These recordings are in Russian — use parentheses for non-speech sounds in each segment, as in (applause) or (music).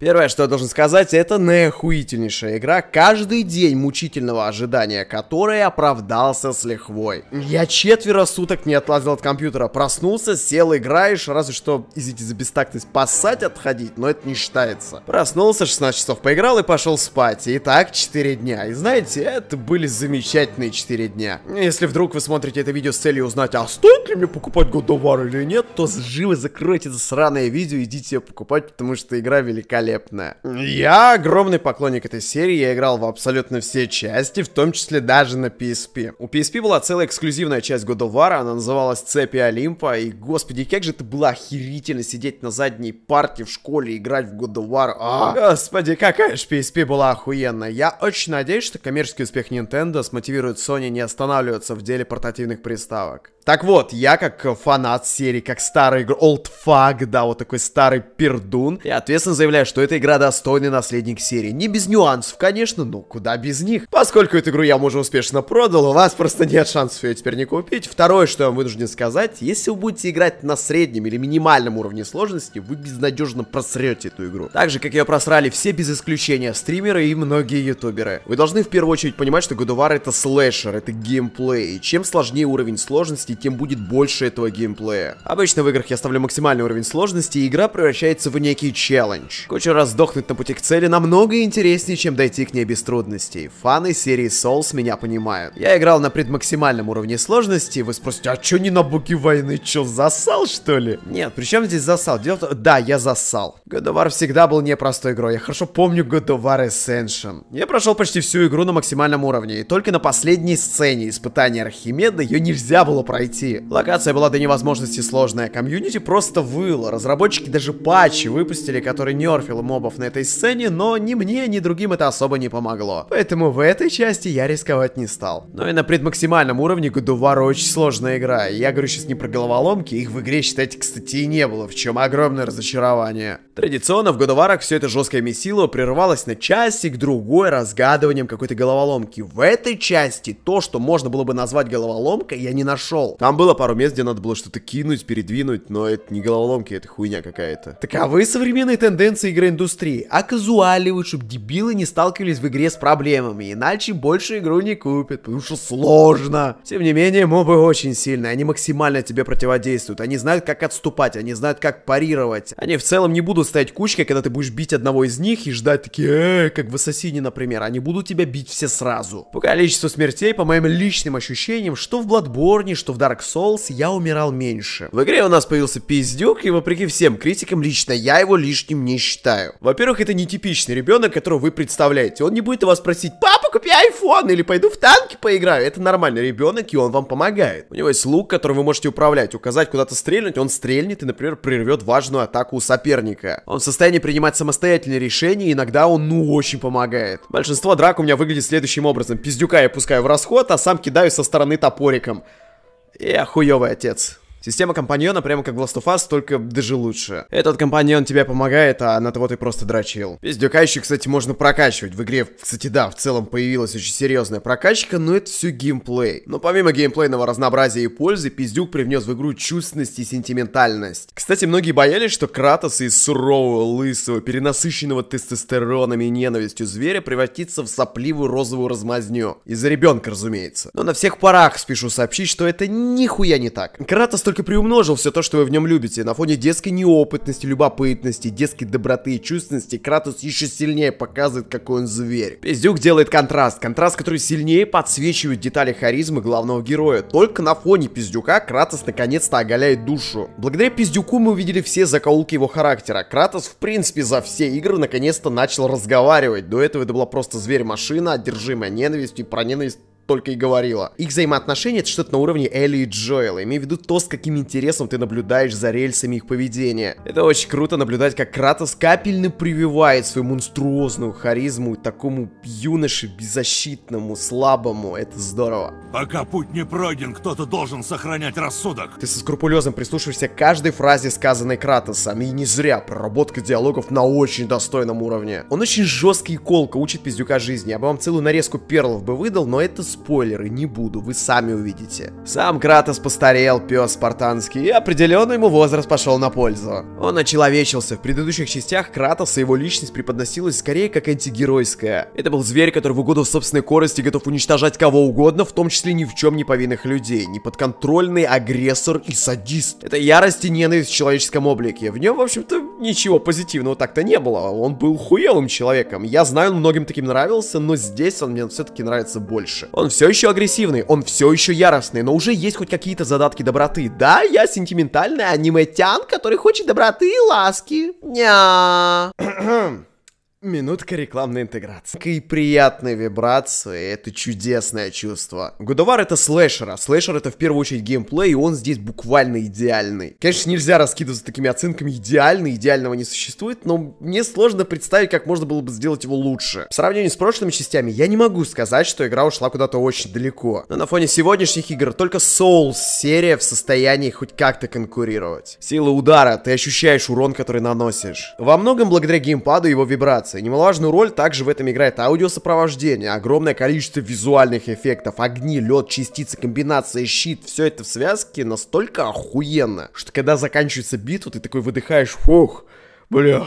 Первое, что я должен сказать, это наихуительнейшая игра, каждый день мучительного ожидания которой оправдался с лихвой. Я четверо суток не отлазил от компьютера, проснулся, сел, играешь, разве что, извините за бестактность, поссать отходить, но это не считается. Проснулся, 16 часов поиграл и пошел спать, и так 4 дня. И знаете, это были замечательные 4 дня. Если вдруг вы смотрите это видео с целью узнать, а стоит ли мне покупать годовар или нет, то живо закройте это сраное видео и идите покупать, потому что игра великолепна великолепно. Я огромный поклонник этой серии, я играл в абсолютно все части, в том числе даже на PSP. У PSP была целая эксклюзивная часть God of War, она называлась Цепи Олимпа, и господи, как же это было охерительно сидеть на задней парте в школе, играть в God of War. А, господи, какая же PSP была охуенная. Я очень надеюсь, что коммерческий успех Nintendo смотивирует Sony не останавливаться в деле портативных приставок. Так вот, я как фанат серии, как старый old fuck, да, вот такой старый пердун, я ответственно заявляю, что что эта игра достойный наследник серии. Не без нюансов, конечно, но куда без них. Поскольку эту игру я вам уже успешно продал, у вас просто нет шансов ее теперь не купить. Второе, что я вам вынужден сказать, если вы будете играть на среднем или минимальном уровне сложности, вы безнадежно просрете эту игру. Так же, как ее просрали все без исключения стримеры и многие ютуберы. Вы должны в первую очередь понимать, что God of War это слэшер, это геймплей. И чем сложнее уровень сложности, тем будет больше этого геймплея. Обычно в играх я ставлю максимальный уровень сложности, и игра превращается в некий челлендж. Куча еще раз сдохнуть на пути к цели намного интереснее, чем дойти к ней без трудностей. Фаны серии Souls меня понимают. Я играл на предмаксимальном уровне сложности, и вы спросите, а чё не на буки войны, чё, засал что ли? Нет, при причем здесь засал? Дело в том, да, я засал. God of War всегда был непростой игрой, я хорошо помню God of War Ascension. Я прошел почти всю игру на максимальном уровне, и только на последней сцене испытания Архимеда ее нельзя было пройти. Локация была до невозможности сложная, комьюнити просто выло, разработчики даже патчи выпустили, который нерфил правил мобов на этой сцене, но ни мне, ни другим это особо не помогло. Поэтому в этой части я рисковать не стал. Но ну и на предмаксимальном уровне Годувара очень сложная игра. Я говорю сейчас не про головоломки, их в игре, считайте, кстати, и не было, в чем огромное разочарование. Традиционно в гудуварах все это жесткое месило прерывалось на часик-другой разгадыванием какой-то головоломки. В этой части то, что можно было бы назвать головоломкой, я не нашел. Там было пару мест, где надо было что-то кинуть, передвинуть, но это не головоломки, это хуйня какая-то. Таковы современные тенденции игры индустрии, а казуаливают, чтобы дебилы не сталкивались в игре с проблемами, иначе больше игру не купят, потому что сложно. Тем не менее, мобы очень сильные, они максимально тебе противодействуют, они знают, как отступать, они знают, как парировать. Они в целом не будут стоять кучкой, когда ты будешь бить одного из них и ждать такие, э, как в Ассасине, например, они будут тебя бить все сразу. По количеству смертей, по моим личным ощущениям, что в Bloodborne, что в Dark Souls, я умирал меньше. В игре у нас появился пиздюк, и вопреки всем критикам, лично я его лишним не считаю знаю. Во-первых, это не типичный ребенок, которого вы представляете. Он не будет у вас спросить папа, купи iPhone или пойду в танки поиграю. Это нормальный ребенок, и он вам помогает. У него есть лук, который вы можете управлять, указать куда-то стрельнуть, он стрельнет и, например, прервет важную атаку у соперника. Он в состоянии принимать самостоятельные решения, и иногда он, ну, очень помогает. Большинство драк у меня выглядит следующим образом. Пиздюка я пускаю в расход, а сам кидаю со стороны топориком. Я хуёвый отец. Система компаньона прямо как в Last of Us, только даже лучше. Этот компаньон тебе помогает, а на того ты просто дрочил. Пиздюка еще, кстати, можно прокачивать. В игре, кстати, да, в целом появилась очень серьезная прокачка, но это все геймплей. Но помимо геймплейного разнообразия и пользы, пиздюк привнес в игру чувственность и сентиментальность. Кстати, многие боялись, что Кратос из сурового, лысого, перенасыщенного тестостеронами и ненавистью зверя превратится в сопливую розовую размазню. Из-за ребенка, разумеется. Но на всех парах спешу сообщить, что это нихуя не так. Кратос только приумножил все то, что вы в нем любите. На фоне детской неопытности, любопытности, детской доброты и чувственности Кратус еще сильнее показывает, какой он зверь. Пиздюк делает контраст. Контраст, который сильнее подсвечивает детали харизмы главного героя. Только на фоне Пиздюка Кратос наконец-то оголяет душу. Благодаря Пиздюку мы увидели все закоулки его характера. Кратос, в принципе, за все игры наконец-то начал разговаривать. До этого это была просто зверь-машина, одержимая ненавистью и про ненависть только и говорила. Их взаимоотношения это что-то на уровне Элли и Джоэла. Имею в виду то, с каким интересом ты наблюдаешь за рельсами их поведения. Это очень круто наблюдать, как Кратос капельно прививает свою монструозную харизму такому юноше беззащитному, слабому. Это здорово. Пока путь не пройден, кто-то должен сохранять рассудок. Ты со скрупулезом прислушиваешься к каждой фразе, сказанной Кратосом. И не зря проработка диалогов на очень достойном уровне. Он очень жесткий и учит пиздюка жизни. Я бы вам целую нарезку перлов бы выдал, но это с спойлеры не буду, вы сами увидите. Сам Кратос постарел, пес спартанский, и определенно ему возраст пошел на пользу. Он очеловечился, в предыдущих частях Кратоса его личность преподносилась скорее как антигеройская. Это был зверь, который в угоду собственной корости готов уничтожать кого угодно, в том числе ни в чем не повинных людей, неподконтрольный агрессор и садист. Это ярость и ненависть в человеческом облике. В нем, в общем-то, ничего позитивного так-то не было. Он был хуелым человеком. Я знаю, он многим таким нравился, но здесь он мне все-таки нравится больше. Он все еще агрессивный, он все еще яростный, но уже есть хоть какие-то задатки доброты. Да, я сентиментальный аниметян, который хочет доброты и ласки. Ня. (clears throat) Минутка рекламной интеграции. Какие приятные вибрации, это чудесное чувство. Годовар это слэшера. Слэшер а это в первую очередь геймплей, и он здесь буквально идеальный. Конечно, нельзя раскидываться такими оценками идеально, идеального не существует, но мне сложно представить, как можно было бы сделать его лучше. В сравнении с прошлыми частями, я не могу сказать, что игра ушла куда-то очень далеко. Но на фоне сегодняшних игр только Souls серия в состоянии хоть как-то конкурировать. Сила удара, ты ощущаешь урон, который наносишь. Во многом благодаря геймпаду и его вибрации локации. Немаловажную роль также в этом играет аудиосопровождение, огромное количество визуальных эффектов, огни, лед, частицы, комбинации, щит, все это в связке настолько охуенно, что когда заканчивается битва, ты такой выдыхаешь, фух, бля,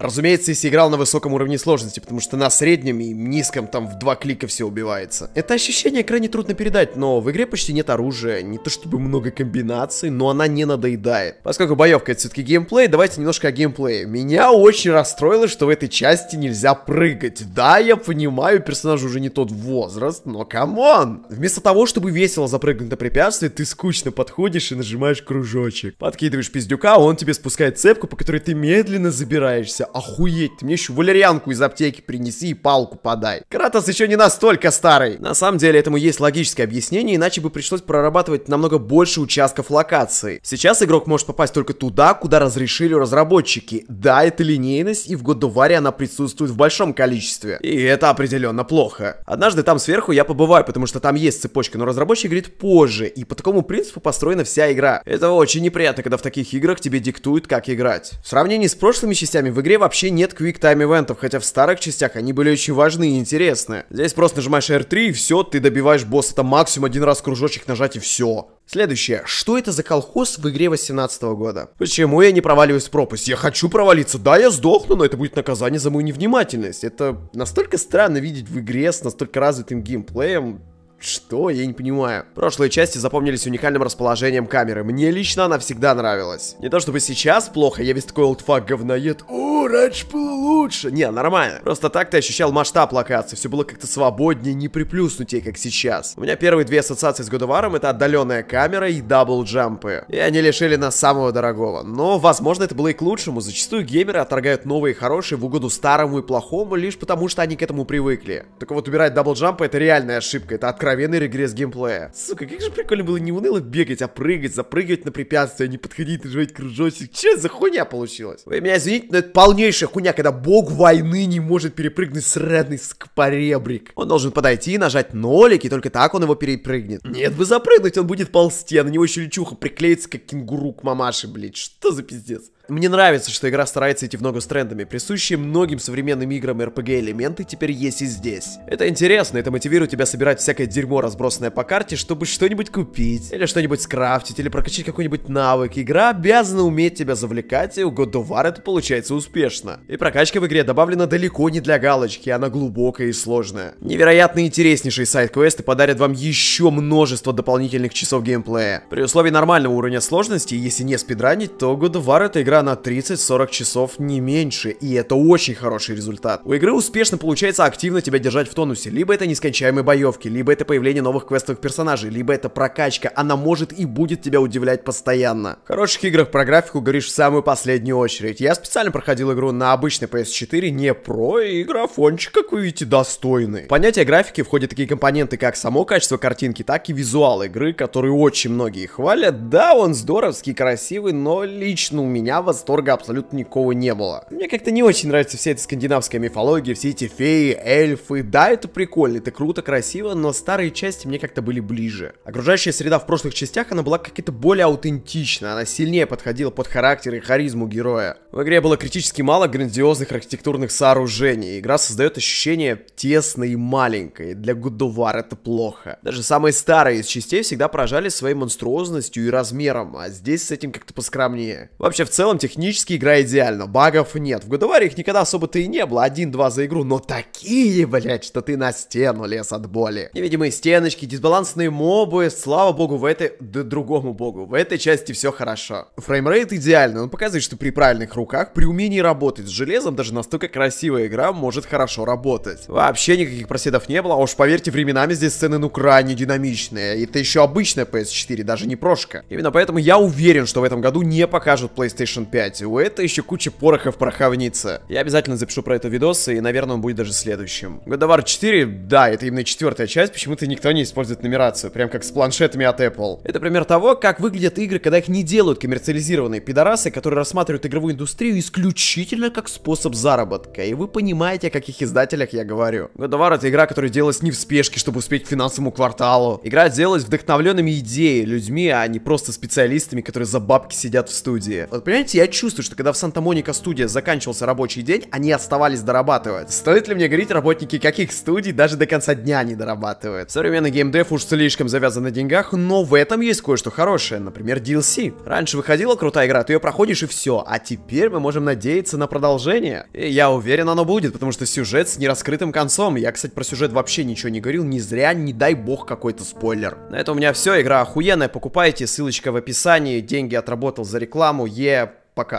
Разумеется, если играл на высоком уровне сложности, потому что на среднем и низком там в два клика все убивается. Это ощущение крайне трудно передать, но в игре почти нет оружия, не то чтобы много комбинаций, но она не надоедает. Поскольку боевка это все-таки геймплей, давайте немножко о геймплее. Меня очень расстроило, что в этой части нельзя прыгать. Да, я понимаю, персонаж уже не тот возраст, но камон! Вместо того, чтобы весело запрыгнуть на препятствие, ты скучно подходишь и нажимаешь кружочек. Подкидываешь пиздюка, он тебе спускает цепку, по которой ты медленно забираешься охуеть. мне еще валерьянку из аптеки принеси и палку подай. Кратос еще не настолько старый. На самом деле этому есть логическое объяснение, иначе бы пришлось прорабатывать намного больше участков локации. Сейчас игрок может попасть только туда, куда разрешили разработчики. Да, это линейность, и в Годуваре она присутствует в большом количестве. И это определенно плохо. Однажды там сверху я побываю, потому что там есть цепочка, но разработчик говорит позже, и по такому принципу построена вся игра. Это очень неприятно, когда в таких играх тебе диктуют, как играть. В сравнении с прошлыми частями в игре вообще нет Quick Time ивентов, хотя в старых частях они были очень важны и интересны. Здесь просто нажимаешь R3 и все, ты добиваешь босса там максимум один раз кружочек нажать и все. Следующее. Что это за колхоз в игре 18 года? Почему я не проваливаюсь в пропасть? Я хочу провалиться. Да, я сдохну, но это будет наказание за мою невнимательность. Это настолько странно видеть в игре с настолько развитым геймплеем что? Я не понимаю. Прошлые части запомнились уникальным расположением камеры. Мне лично она всегда нравилась. Не то чтобы сейчас плохо, я весь такой олдфак говноед. О, раньше было лучше. Не, нормально. Просто так ты ощущал масштаб локации. Все было как-то свободнее, не приплюснутее, как сейчас. У меня первые две ассоциации с Годоваром это отдаленная камера и дабл-джампы. И они лишили нас самого дорогого. Но, возможно, это было и к лучшему. Зачастую геймеры отторгают новые хорошие в угоду старому и плохому, лишь потому что они к этому привыкли. Только вот убирать дабл-джампы это реальная ошибка. Это открыть откровенный регресс геймплея. Сука, как же прикольно было не уныло бегать, а прыгать, запрыгивать на препятствия, не подходить, нажимать кружочек. Че за хуйня получилось Вы меня извините, но это полнейшая хуйня, когда бог войны не может перепрыгнуть средний скопоребрик. Он должен подойти, нажать нолик, и только так он его перепрыгнет. Нет, бы запрыгнуть, он будет ползти, а на него еще личуха приклеится, как кенгуру к мамаше, блядь. Что за пиздец? Мне нравится, что игра старается идти в ногу с трендами. Присущие многим современным играм RPG элементы теперь есть и здесь. Это интересно, это мотивирует тебя собирать всякое дерьмо, разбросанное по карте, чтобы что-нибудь купить, или что-нибудь скрафтить, или прокачать какой-нибудь навык. Игра обязана уметь тебя завлекать, и у God of War это получается успешно. И прокачка в игре добавлена далеко не для галочки, она глубокая и сложная. Невероятно интереснейшие сайт-квесты подарят вам еще множество дополнительных часов геймплея. При условии нормального уровня сложности, если не спидранить, то God of War это игра игра на 30-40 часов не меньше, и это очень хороший результат. У игры успешно получается активно тебя держать в тонусе, либо это нескончаемые боевки, либо это появление новых квестовых персонажей, либо это прокачка, она может и будет тебя удивлять постоянно. В хороших играх про графику говоришь в самую последнюю очередь. Я специально проходил игру на обычной PS4, не про, и графончик, как вы видите, достойный. понятие графики входит такие компоненты, как само качество картинки, так и визуал игры, которые очень многие хвалят. Да, он здоровский, красивый, но лично у меня в восторга абсолютно никого не было. Мне как-то не очень нравится вся эта скандинавская мифология, все эти феи, эльфы. Да, это прикольно, это круто, красиво, но старые части мне как-то были ближе. Окружающая среда в прошлых частях, она была какая-то более аутентична, она сильнее подходила под характер и харизму героя. В игре было критически мало грандиозных архитектурных сооружений, игра создает ощущение тесной и маленькой. Для Гудувар это плохо. Даже самые старые из частей всегда поражали своей монструозностью и размером, а здесь с этим как-то поскромнее. Вообще, в целом, целом технически игра идеально, багов нет. В Годоваре их никогда особо-то и не было, один-два за игру, но такие, блять, что ты на стену лез от боли. Невидимые стеночки, дисбалансные мобы, слава богу, в этой... Да другому богу, в этой части все хорошо. Фреймрейт идеальный, он показывает, что при правильных руках, при умении работать с железом, даже настолько красивая игра может хорошо работать. Вообще никаких проседов не было, а уж поверьте, временами здесь сцены ну крайне динамичные. И это еще обычная PS4, даже не прошка. Именно поэтому я уверен, что в этом году не покажут PlayStation PlayStation 5. У этой еще куча порохов пороховница. Я обязательно запишу про это видос, и, наверное, он будет даже следующим. God of War 4, да, это именно четвертая часть, почему-то никто не использует нумерацию, прям как с планшетами от Apple. Это пример того, как выглядят игры, когда их не делают коммерциализированные пидорасы, которые рассматривают игровую индустрию исключительно как способ заработка. И вы понимаете, о каких издателях я говорю. God of War это игра, которая делалась не в спешке, чтобы успеть к финансовому кварталу. Игра делалась вдохновленными идеей, людьми, а не просто специалистами, которые за бабки сидят в студии. Вот понимаете, знаете, я чувствую, что когда в Санта-Моника студия заканчивался рабочий день, они оставались дорабатывать. Стоит ли мне говорить, работники каких студий даже до конца дня не дорабатывают? Современный геймдев уж слишком завязан на деньгах, но в этом есть кое-что хорошее, например, DLC. Раньше выходила крутая игра, ты ее проходишь и все, а теперь мы можем надеяться на продолжение. И я уверен, оно будет, потому что сюжет с нераскрытым концом. Я, кстати, про сюжет вообще ничего не говорил, не зря, не дай бог какой-то спойлер. На этом у меня все, игра охуенная, покупайте, ссылочка в описании, деньги отработал за рекламу, е, yeah. Пока.